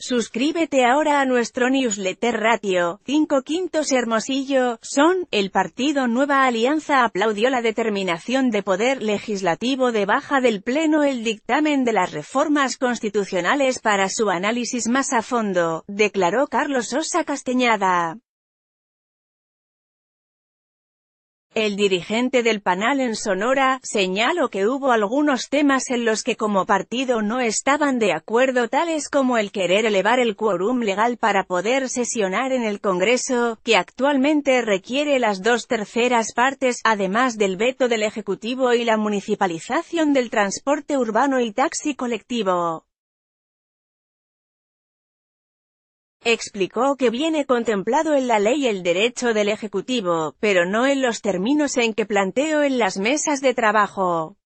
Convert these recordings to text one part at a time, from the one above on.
Suscríbete ahora a nuestro newsletter Ratio, 5 quintos Hermosillo, son, el partido Nueva Alianza aplaudió la determinación de poder legislativo de baja del Pleno el dictamen de las reformas constitucionales para su análisis más a fondo, declaró Carlos Sosa Casteñada. el dirigente del panel en Sonora, señaló que hubo algunos temas en los que como partido no estaban de acuerdo tales como el querer elevar el quórum legal para poder sesionar en el Congreso, que actualmente requiere las dos terceras partes, además del veto del Ejecutivo y la municipalización del transporte urbano y taxi colectivo. Explicó que viene contemplado en la ley el derecho del Ejecutivo, pero no en los términos en que planteo en las mesas de trabajo.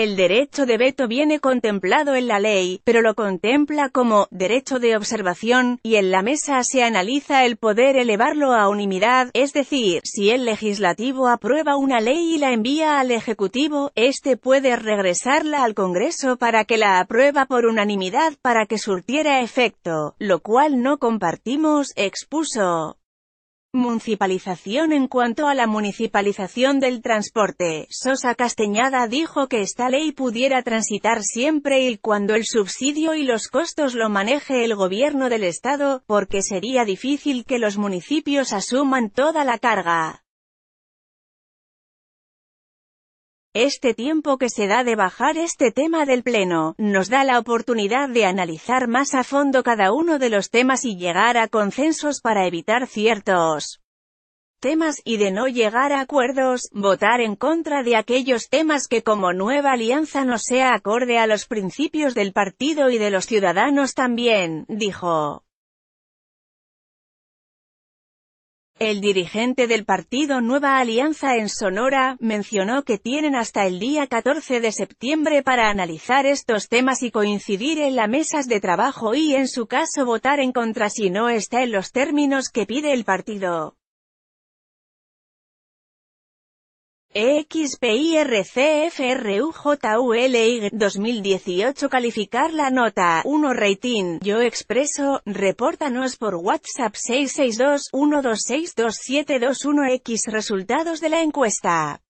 El derecho de veto viene contemplado en la ley, pero lo contempla como derecho de observación, y en la mesa se analiza el poder elevarlo a unanimidad, es decir, si el legislativo aprueba una ley y la envía al Ejecutivo, este puede regresarla al Congreso para que la aprueba por unanimidad para que surtiera efecto, lo cual no compartimos, expuso. Municipalización En cuanto a la municipalización del transporte, Sosa Casteñada dijo que esta ley pudiera transitar siempre y cuando el subsidio y los costos lo maneje el gobierno del Estado, porque sería difícil que los municipios asuman toda la carga. Este tiempo que se da de bajar este tema del Pleno, nos da la oportunidad de analizar más a fondo cada uno de los temas y llegar a consensos para evitar ciertos temas y de no llegar a acuerdos, votar en contra de aquellos temas que como nueva alianza no sea acorde a los principios del partido y de los ciudadanos también, dijo. El dirigente del partido Nueva Alianza en Sonora, mencionó que tienen hasta el día 14 de septiembre para analizar estos temas y coincidir en las mesas de trabajo y en su caso votar en contra si no está en los términos que pide el partido. EXPIRCFRUJULY 2018 calificar la nota 1 rating Yo Expreso, repórtanos por WhatsApp 662 1262721 X resultados de la encuesta